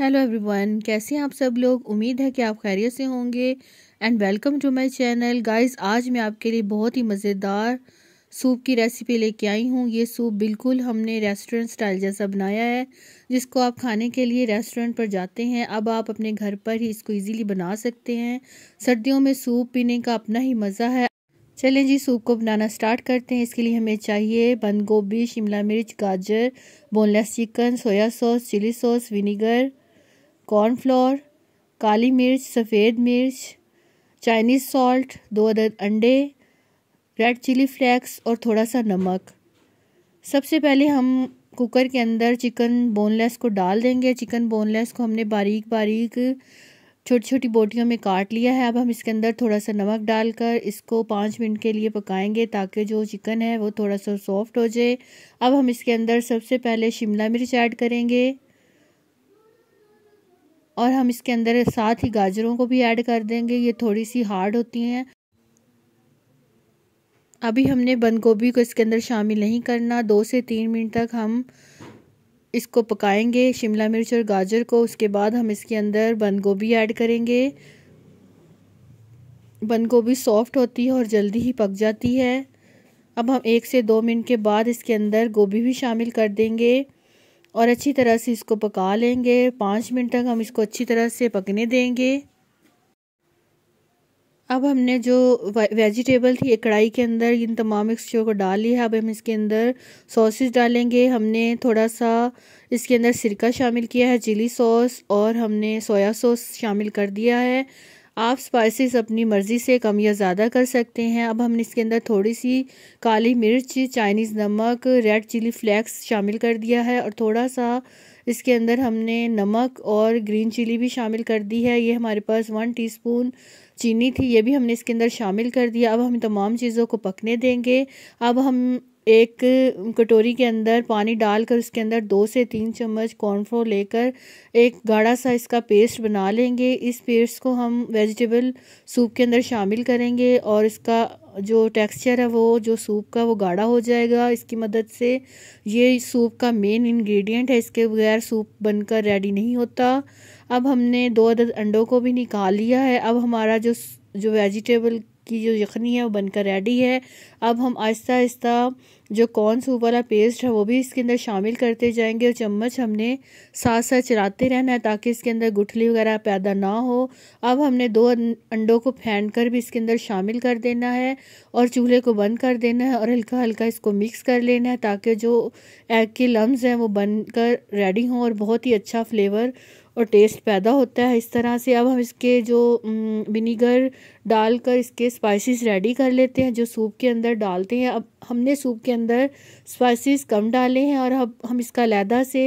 hello everyone कैसे हैं आप सब लोग उम्मीद है कि आप खैरियत से होंगे and welcome to my channel guys आज मैं आपके लिए बहुत ही मज़ेदार सूप की रेसिपी लेके आई हूँ ये सूप बिल्कुल हमने रेस्टोरेंट स्टाइल जैसा बनाया है जिसको आप खाने के लिए रेस्टोरेंट पर जाते हैं अब आप अपने घर पर ही इसको ईजीली बना सकते हैं सर्दियों में सूप पीने का अपना ही मज़ा है चलें जी सूप को बनाना स्टार्ट करते हैं इसके लिए हमें चाहिए बंद गोभी शिमला मिर्च गाजर boneless chicken soya sauce chilli sauce vinegar cornflour काली मिर्च सफ़ेद मिर्च चाइनीज़ सॉल्ट दो अदद अंडे रेड चिली फ्लेक्स और थोड़ा सा नमक सबसे पहले हम कुकर के अंदर चिकन बोनलेस को डाल देंगे चिकन बोनलेस को हमने बारीक बारीक छोटी छोटी बोटियों में काट लिया है अब हम इसके अंदर थोड़ा सा नमक डालकर इसको पाँच मिनट के लिए पकाएंगे ताकि जो चिकन है वो थोड़ा सा सॉफ्ट हो जाए अब हम इसके अंदर सबसे पहले शिमला मिर्च ऐड करेंगे और हम इसके अंदर साथ ही गाजरों को भी ऐड कर देंगे ये थोड़ी सी हार्ड होती हैं अभी हमने बंद गोभी को इसके अंदर शामिल नहीं करना दो से तीन मिनट तक हम इसको पकाएंगे शिमला मिर्च और गाजर को उसके बाद हम इसके अंदर बंद गोभी ऐड करेंगे बंद गोभी सॉफ्ट होती है और जल्दी ही पक जाती है अब हम एक से दो मिनट के बाद इसके अंदर गोभी भी शामिल कर देंगे और अच्छी तरह से इसको पका लेंगे पाँच मिनट तक हम इसको अच्छी तरह से पकने देंगे अब हमने जो वेजिटेबल थी एक कढ़ाई के अंदर इन तमाम मिक्सचर को डाल लिया अब हम इसके अंदर सॉसेस डालेंगे हमने थोड़ा सा इसके अंदर सिरका शामिल किया है चिली सॉस और हमने सोया सॉस शामिल कर दिया है आप स्पाइसेस अपनी मर्ज़ी से कम या ज़्यादा कर सकते हैं अब हमने इसके अंदर थोड़ी सी काली मिर्च चाइनीज़ नमक रेड चिली फ्लेक्स शामिल कर दिया है और थोड़ा सा इसके अंदर हमने नमक और ग्रीन चिली भी शामिल कर दी है ये हमारे पास वन टीस्पून चीनी थी ये भी हमने इसके अंदर शामिल कर दिया अब हम तमाम चीज़ों को पकने देंगे अब हम एक कटोरी के अंदर पानी डालकर उसके अंदर दो से तीन चम्मच कॉर्नफ्लोर लेकर एक गाढ़ा सा इसका पेस्ट बना लेंगे इस पेस्ट को हम वेजिटेबल सूप के अंदर शामिल करेंगे और इसका जो टेक्सचर है वो जो सूप का वो गाढ़ा हो जाएगा इसकी मदद से ये सूप का मेन इंग्रेडिएंट है इसके बगैर सूप बनकर रेडी नहीं होता अब हमने दो अदद अंडों को भी निकाल लिया है अब हमारा जो जो वेजिटेबल की जो यखनी है वो बनकर रेडी है अब हम आहिस्ता आहिस्ता जो कॉर्न सूप वाला पेस्ट है वो भी इसके अंदर शामिल करते जाएंगे और चम्मच हमने साथ साथ चलाते रहना है ताकि इसके अंदर गुठली वगैरह पैदा ना हो अब हमने दो अं-, अंडों को फैन कर भी इसके अंदर शामिल कर देना है और चूल्हे को बंद कर देना है और हल्का हल्का इसको मिक्स कर लेना है ताकि जो एग के लम्स हैं वो बन कर रेडी हों और बहुत ही अच्छा फ्लेवर और टेस्ट पैदा होता है इस तरह से अब हम इसके जो विनीगर डालकर इसके स्पाइसिस रेडी कर लेते हैं जो सूप के अंदर अंदर डालते हैं अब हमने सूप के अंदर स्पाइसेस कम डाले हैं और अब हम इसका लहदा से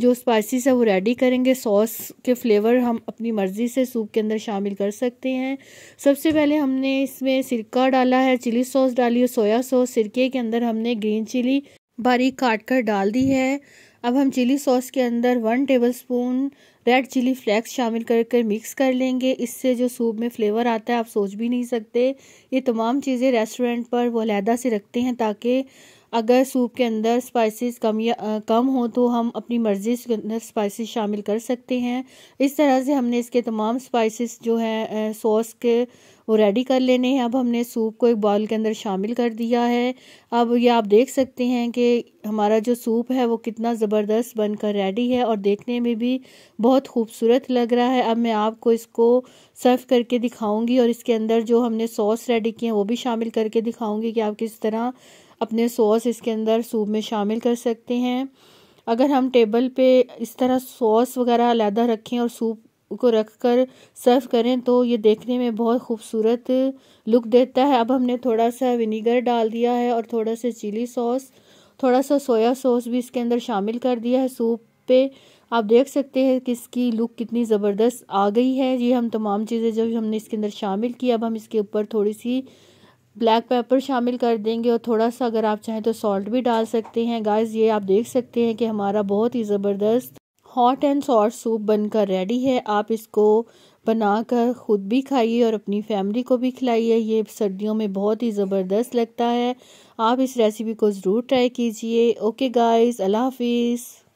जो स्पाइसेस है वो रेडी करेंगे सॉस के फ्लेवर हम अपनी मर्ज़ी से सूप के अंदर शामिल कर सकते हैं सबसे पहले हमने इसमें सिरका डाला है चिली सॉस डाली है सोया सॉस सिरके के अंदर हमने ग्रीन चिली बारीक काट कर डाल दी है अब हम चिली सॉस के अंदर one tablespoon red chilli flakes शामिल कर कर मिक्स कर लेंगे इससे जो सूप में फ्लेवर आता है आप सोच भी नहीं सकते ये तमाम चीज़ें रेस्टोरेंट पर वो अलहदा से रखते हैं ताकि अगर सूप के अंदर स्पाइसेस कम या आ, कम हो तो हम अपनी मर्ज़ी के अंदर स्पाइसेस शामिल कर सकते हैं इस तरह से हमने इसके तमाम स्पाइसेस जो हैं सॉस के वो रेडी कर लेने हैं अब हमने सूप को एक बॉल के अंदर शामिल कर दिया है अब ये आप देख सकते हैं कि हमारा जो सूप है वो कितना ज़बरदस्त बनकर रेडी है और देखने में भी बहुत खूबसूरत लग रहा है अब मैं आपको इसको सर्व करके दिखाऊंगी और इसके अंदर जो हमने सॉस रेडी किए हैं वो भी शामिल करके दिखाऊंगी कि आप किस तरह अपने सॉस इसके अंदर सूप में शामिल कर सकते हैं अगर हम टेबल पे इस तरह सॉस वगैरह अलहदा रखें और सूप को रख कर सर्व करें तो ये देखने में बहुत खूबसूरत लुक देता है अब हमने थोड़ा सा विनीगर डाल दिया है और थोड़ा सा चिली सॉस थोड़ा सा सोया सॉस भी इसके अंदर शामिल कर दिया है सूप पे आप देख सकते हैं कि इसकी लुक कितनी ज़बरदस्त आ गई है ये हम तमाम चीज़ें जब हमने इसके अंदर शामिल की अब हम इसके ऊपर थोड़ी सी ब्लैक पेपर शामिल कर देंगे और थोड़ा सा अगर आप चाहें तो सॉल्ट भी डाल सकते हैं गाइस ये आप देख सकते हैं कि हमारा बहुत ही ज़बरदस्त हॉट एंड सॉस सूप बनकर रेडी है आप इसको बनाकर ख़ुद भी खाइए और अपनी फैमिली को भी खिलाइए ये सर्दियों में बहुत ही ज़बरदस्त लगता है आप इस रेसिपी को ज़रूर ट्राई कीजिए ओके गाइज़ अल्लाह हाफिज़